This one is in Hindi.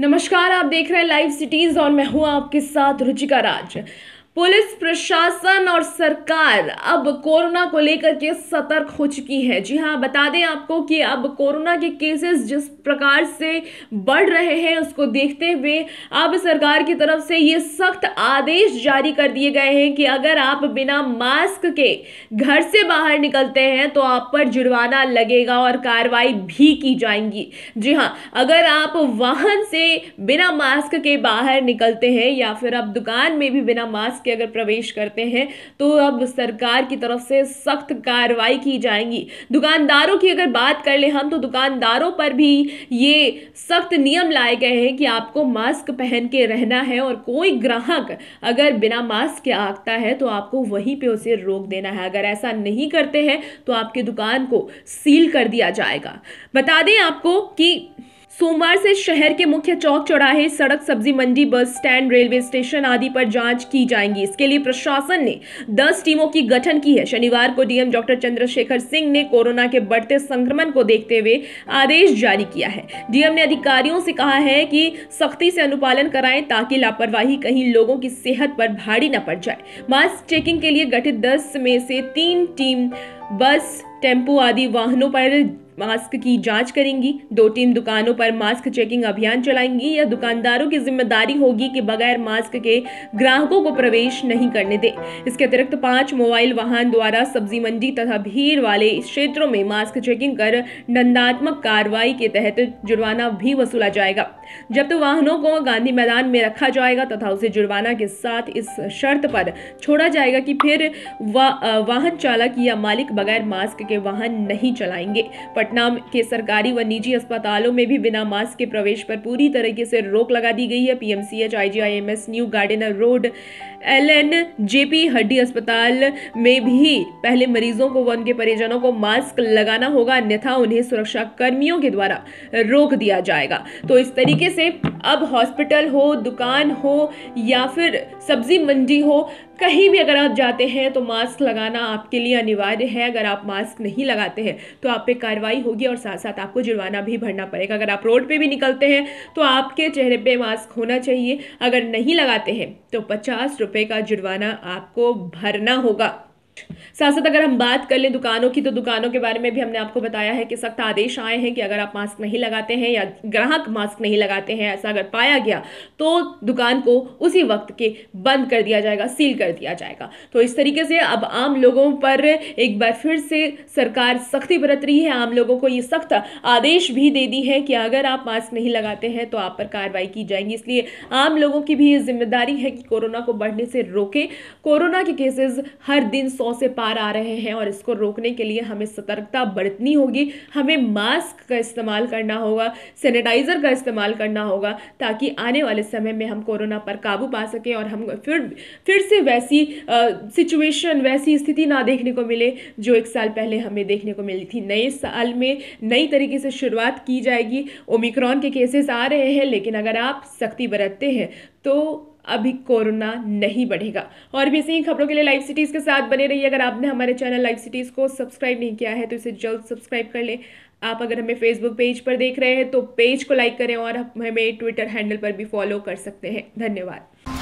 नमस्कार आप देख रहे हैं लाइव सिटीज़ और मैं हूं आपके साथ रुचिका राज पुलिस प्रशासन और सरकार अब कोरोना को लेकर के सतर्क हो चुकी है जी हाँ बता दें आपको कि अब कोरोना के केसेस जिस प्रकार से बढ़ रहे हैं उसको देखते हुए अब सरकार की तरफ से ये सख्त आदेश जारी कर दिए गए हैं कि अगर आप बिना मास्क के घर से बाहर निकलते हैं तो आप पर जुर्माना लगेगा और कार्रवाई भी की जाएंगी जी हाँ अगर आप वाहन से बिना मास्क के बाहर निकलते हैं या फिर आप दुकान में भी बिना मास्क के अगर प्रवेश करते हैं तो अब सरकार की तरफ से सख्त कार्रवाई की जाएंगी दुकानदारों की अगर बात कर ले हम तो दुकानदारों पर भी ये सख्त नियम लाए गए हैं कि आपको मास्क पहन के रहना है और कोई ग्राहक अगर बिना मास्क के आता है तो आपको वहीं पे उसे रोक देना है अगर ऐसा नहीं करते हैं तो आपकी दुकान को सील कर दिया जाएगा बता दें आपको कि सोमवार से शहर के मुख्य चौक चौराहे सड़क सब्जी मंडी बस स्टैंड रेलवे स्टेशन आदि पर जांच की जाएंगी इसके लिए प्रशासन ने 10 टीमों की गठन की है शनिवार को डीएम डॉक्टर चंद्रशेखर सिंह ने कोरोना के बढ़ते संक्रमण को देखते हुए आदेश जारी किया है डीएम ने अधिकारियों से कहा है कि सख्ती से अनुपालन कराएं ताकि लापरवाही कहीं लोगों की सेहत पर भारी न पड़ जाए मास्क चेकिंग के लिए गठित दस में से तीन टीम बस टेम्पो आदि वाहनों पर मास्क की जांच करेंगी दो टीम दुकानों पर मास्क चेकिंग अभियान चलाएंगी या दुकानदारों की जिम्मेदारी होगी कि बगैर मास्क के ग्राहकों को प्रवेश नहीं करने दें इसके अतिरिक्त पांच मोबाइल वाहन द्वारा सब्जी मंडी तथा भीड़ वाले क्षेत्रों में मास्क चेकिंग कर दंडात्मक कार्रवाई के तहत जुर्माना भी वसूला जाएगा जब तो वाहनों को गांधी मैदान में रखा जाएगा तथा उसे जुर्माना के साथ इस शर्त पर छोड़ा जाएगा कि फिर वा, वाहन चालक या मालिक बगैर मास्क के वाहन नहीं चलाएंगे पटना के सरकारी व निजी अस्पतालों में भी बिना मास्क के प्रवेश पर पूरी तरीके से रोक लगा दी गई है PMCH IGIMS new Gardiner road L N JP हड्डी अस्पताल में भी पहले मरीजों को व उनके परिजनों को मास्क लगाना होगा अन्यथा उन्हें सुरक्षा कर्मियों के द्वारा रोक दिया जाएगा तो इस तरीके से अब हॉस्पिटल हो दुकान हो या फिर सब्जी मंडी हो कहीं भी अगर आप जाते हैं तो मास्क लगाना आपके लिए अनिवार्य है अगर आप मास्क मास्क नहीं लगाते हैं तो आप पे कार्रवाई होगी और साथ साथ आपको जुर्माना भी भरना पड़ेगा अगर आप रोड पे भी निकलते हैं तो आपके चेहरे पे मास्क होना चाहिए अगर नहीं लगाते हैं तो पचास रुपये का जुर्माना आपको भरना होगा साथ साथ अगर हम बात कर लें दुकानों की तो दुकानों के बारे में भी हमने आपको बताया है कि सख्त आदेश आए हैं कि अगर आप मास्क नहीं लगाते हैं या ग्राहक मास्क नहीं लगाते हैं ऐसा अगर पाया गया तो दुकान को उसी वक्त के बंद कर दिया जाएगा सील कर दिया जाएगा तो इस तरीके से अब आम लोगों पर एक बार फिर से सरकार सख्ती बरत रही है आम लोगों को ये सख्त आदेश भी दे दी है कि अगर आप मास्क नहीं लगाते हैं तो आप पर कार्रवाई की जाएगी इसलिए आम लोगों की भी जिम्मेदारी है कि कोरोना को बढ़ने से रोके कोरोना के केसेस हर दिन सौ सौ से पार आ रहे हैं और इसको रोकने के लिए हमें सतर्कता बरतनी होगी हमें मास्क का इस्तेमाल करना होगा सैनिटाइज़र का इस्तेमाल करना होगा ताकि आने वाले समय में हम कोरोना पर काबू पा सकें और हम फिर फिर से वैसी सिचुएशन वैसी स्थिति ना देखने को मिले जो एक साल पहले हमें देखने को मिली थी नए साल में नई तरीके से शुरुआत की जाएगी ओमिक्रॉन के केसेस आ रहे हैं लेकिन अगर आप सख्ती बरतते हैं तो अभी कोरोना नहीं बढ़ेगा और भी ऐसी ही खबरों के लिए लाइव सिटीज़ के साथ बने रहिए अगर आपने हमारे चैनल लाइव सिटीज़ को सब्सक्राइब नहीं किया है तो इसे जल्द सब्सक्राइब कर लें आप अगर हमें फेसबुक पेज पर देख रहे हैं तो पेज को लाइक करें और हमें ट्विटर हैंडल पर भी फॉलो कर सकते हैं धन्यवाद